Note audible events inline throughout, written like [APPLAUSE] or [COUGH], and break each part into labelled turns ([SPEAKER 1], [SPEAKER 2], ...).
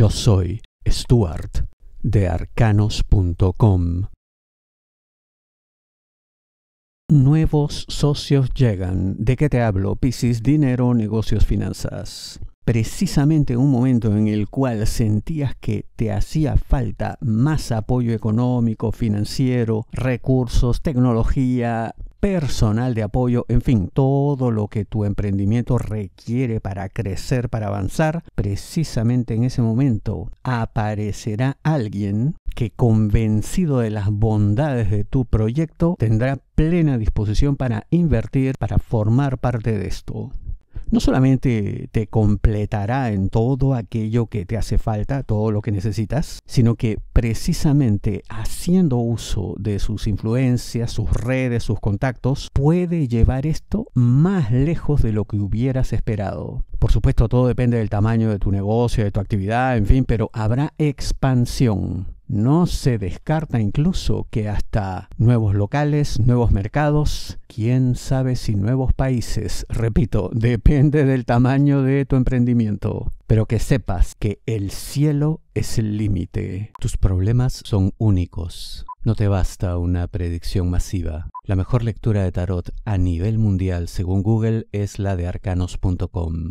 [SPEAKER 1] Yo soy Stuart de arcanos.com. Nuevos socios llegan. ¿De qué te hablo? Piscis, dinero, negocios, finanzas. Precisamente un momento en el cual sentías que te hacía falta más apoyo económico, financiero, recursos, tecnología, personal de apoyo, en fin, todo lo que tu emprendimiento requiere para crecer, para avanzar, precisamente en ese momento aparecerá alguien que convencido de las bondades de tu proyecto tendrá plena disposición para invertir, para formar parte de esto no solamente te completará en todo aquello que te hace falta, todo lo que necesitas, sino que precisamente haciendo uso de sus influencias, sus redes, sus contactos, puede llevar esto más lejos de lo que hubieras esperado. Por supuesto, todo depende del tamaño de tu negocio, de tu actividad, en fin, pero habrá expansión. No se descarta incluso que hasta nuevos locales, nuevos mercados, quién sabe si nuevos países, repito, [LAUGHS] depende del tamaño de tu emprendimiento. Pero que sepas que el cielo es el límite. Tus problemas son únicos. No te basta una predicción masiva. La mejor lectura de tarot a nivel mundial según Google es la de arcanos.com.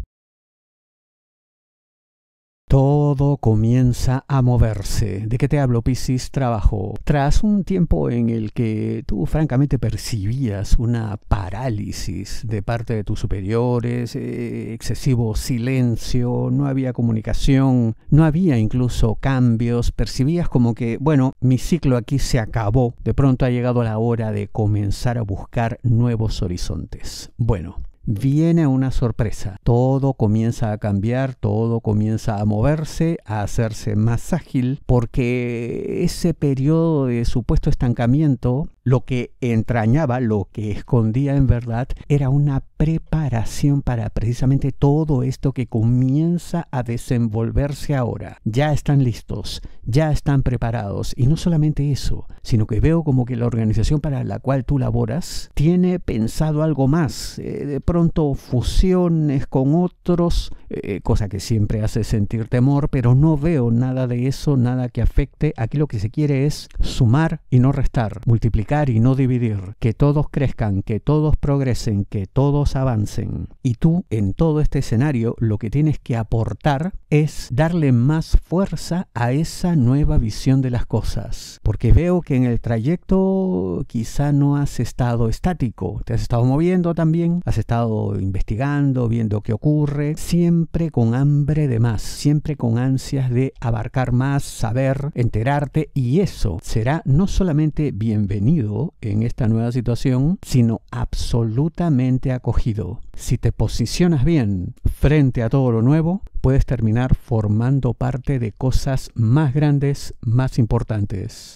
[SPEAKER 1] Todo comienza a moverse. ¿De qué te hablo, Piscis? Trabajo. Tras un tiempo en el que tú francamente percibías una parálisis de parte de tus superiores, eh, excesivo silencio, no había comunicación, no había incluso cambios, percibías como que, bueno, mi ciclo aquí se acabó, de pronto ha llegado la hora de comenzar a buscar nuevos horizontes. Bueno, viene una sorpresa. Todo comienza a cambiar, todo comienza a moverse, a hacerse más ágil, porque ese periodo de supuesto estancamiento, lo que entrañaba, lo que escondía en verdad, era una preparación para precisamente todo esto que comienza a desenvolverse ahora. Ya están listos, ya están preparados, y no solamente eso, sino que veo como que la organización para la cual tú laboras tiene pensado algo más. Eh, pronto fusiones con otros eh, cosa que siempre hace sentir temor, pero no veo nada de eso, nada que afecte. Aquí lo que se quiere es sumar y no restar, multiplicar y no dividir, que todos crezcan, que todos progresen, que todos avancen. Y tú, en todo este escenario, lo que tienes que aportar es darle más fuerza a esa nueva visión de las cosas, porque veo que en el trayecto quizá no has estado estático, te has estado moviendo también, has estado investigando, viendo qué ocurre, siempre siempre con hambre de más, siempre con ansias de abarcar más, saber, enterarte y eso será no solamente bienvenido en esta nueva situación, sino absolutamente acogido. Si te posicionas bien frente a todo lo nuevo, puedes terminar formando parte de cosas más grandes, más importantes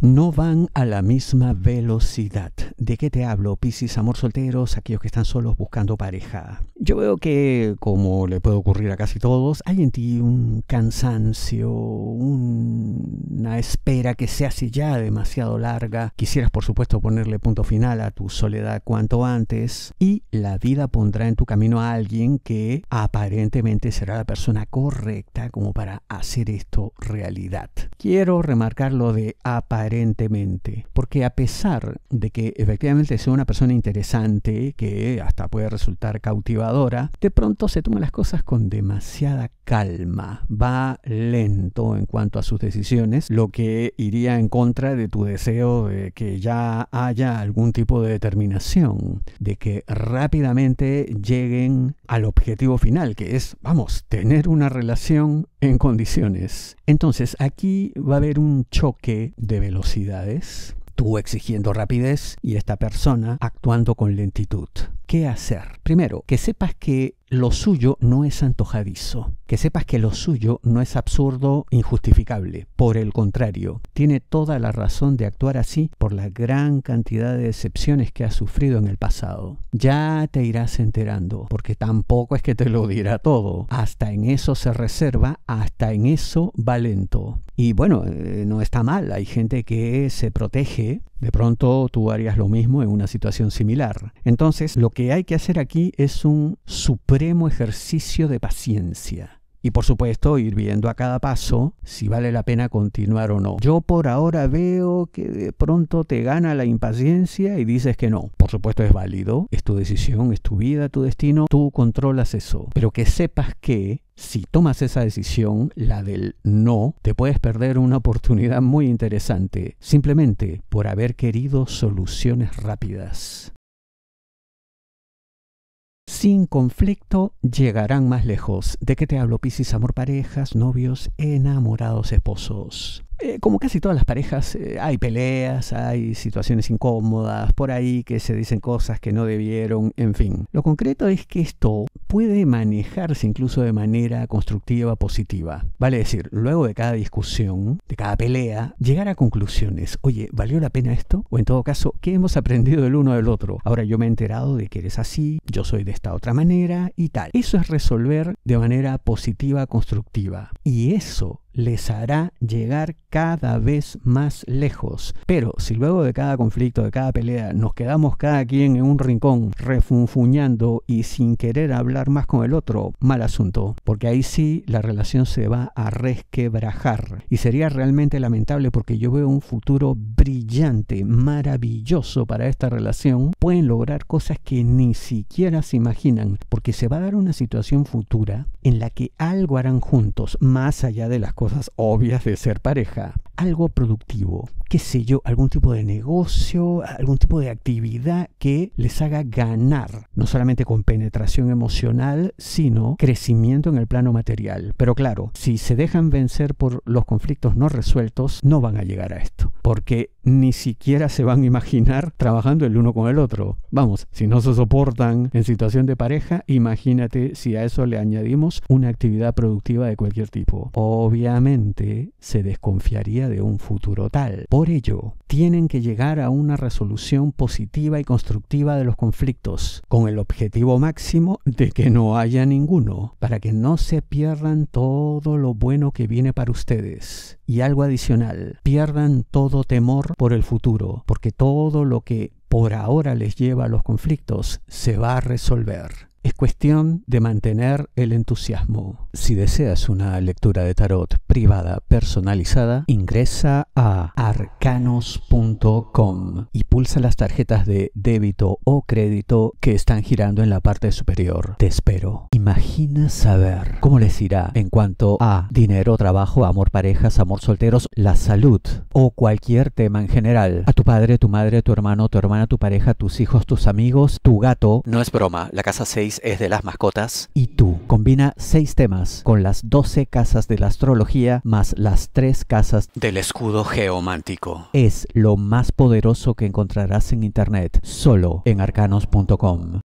[SPEAKER 1] no van a la misma velocidad. ¿De qué te hablo, Piscis, amor solteros, aquellos que están solos buscando pareja? Yo veo que, como le puede ocurrir a casi todos, hay en ti un cansancio, una espera que se hace ya demasiado larga. Quisieras, por supuesto, ponerle punto final a tu soledad cuanto antes y la vida pondrá en tu camino a alguien que aparentemente será la persona correcta como para hacer esto realidad. Quiero remarcar lo de aparentemente aparentemente. Porque a pesar de que efectivamente sea una persona interesante, que hasta puede resultar cautivadora, de pronto se toma las cosas con demasiada calma, va lento en cuanto a sus decisiones, lo que iría en contra de tu deseo de que ya haya algún tipo de determinación, de que rápidamente lleguen al objetivo final, que es, vamos, tener una relación en condiciones. Entonces, aquí va a haber un choque de velocidades, tú exigiendo rapidez y esta persona actuando con lentitud. ¿Qué hacer? Primero, que sepas que lo suyo no es antojadizo, que sepas que lo suyo no es absurdo, injustificable, por el contrario, tiene toda la razón de actuar así por la gran cantidad de decepciones que ha sufrido en el pasado. Ya te irás enterando, porque tampoco es que te lo dirá todo, hasta en eso se reserva, hasta en eso va lento. Y bueno, eh, no está mal, hay gente que se protege, de pronto tú harías lo mismo en una situación similar. Entonces, lo que hay que hacer aquí es un supremo ejercicio de paciencia. Y por supuesto, ir viendo a cada paso si vale la pena continuar o no. Yo por ahora veo que de pronto te gana la impaciencia y dices que no. Por supuesto es válido, es tu decisión, es tu vida, tu destino, tú controlas eso. Pero que sepas que si tomas esa decisión, la del no, te puedes perder una oportunidad muy interesante, simplemente por haber querido soluciones rápidas. Sin conflicto llegarán más lejos. ¿De qué te hablo, Piscis? Amor, parejas, novios, enamorados, esposos. Eh, como casi todas las parejas, eh, hay peleas, hay situaciones incómodas, por ahí que se dicen cosas que no debieron, en fin. Lo concreto es que esto puede manejarse incluso de manera constructiva, positiva. Vale decir, luego de cada discusión, de cada pelea, llegar a conclusiones. Oye, ¿valió la pena esto? O en todo caso, ¿qué hemos aprendido el uno del otro? Ahora yo me he enterado de que eres así, yo soy de esta otra manera y tal. Eso es resolver de manera positiva, constructiva. Y eso les hará llegar cada vez más lejos. Pero si luego de cada conflicto, de cada pelea, nos quedamos cada quien en un rincón refunfuñando y sin querer hablar más con el otro, mal asunto, porque ahí sí la relación se va a resquebrajar. Y sería realmente lamentable porque yo veo un futuro brillante, maravilloso para esta relación. Pueden lograr cosas que ni siquiera se imaginan, porque se va a dar una situación futura en la que algo harán juntos, más allá de las cosas obvias de ser pareja ya algo productivo, qué sé yo, algún tipo de negocio, algún tipo de actividad que les haga ganar, no solamente con penetración emocional, sino crecimiento en el plano material. Pero claro, si se dejan vencer por los conflictos no resueltos, no van a llegar a esto, porque ni siquiera se van a imaginar trabajando el uno con el otro. Vamos, si no se soportan en situación de pareja, imagínate si a eso le añadimos una actividad productiva de cualquier tipo. Obviamente se desconfiaría de un futuro tal. Por ello, tienen que llegar a una resolución positiva y constructiva de los conflictos, con el objetivo máximo de que no haya ninguno, para que no se pierdan todo lo bueno que viene para ustedes. Y algo adicional, pierdan todo temor por el futuro, porque todo lo que por ahora les lleva a los conflictos se va a resolver. Es cuestión de mantener el entusiasmo. Si deseas una lectura de tarot privada personalizada, ingresa a arcanos.com y pulsa las tarjetas de débito o crédito que están girando en la parte superior. Te espero. Imagina saber cómo les irá en cuanto a dinero, trabajo, amor, parejas, amor, solteros, la salud o cualquier tema en general. A tu padre, tu madre, tu hermano, tu hermana, tu pareja, tus hijos, tus amigos, tu gato. No es broma, la casa 6 es de las mascotas. Y tú combina seis temas con las 12 casas de la astrología más las tres casas del escudo geomántico. Es lo más poderoso que encontrarás en internet, solo en arcanos.com.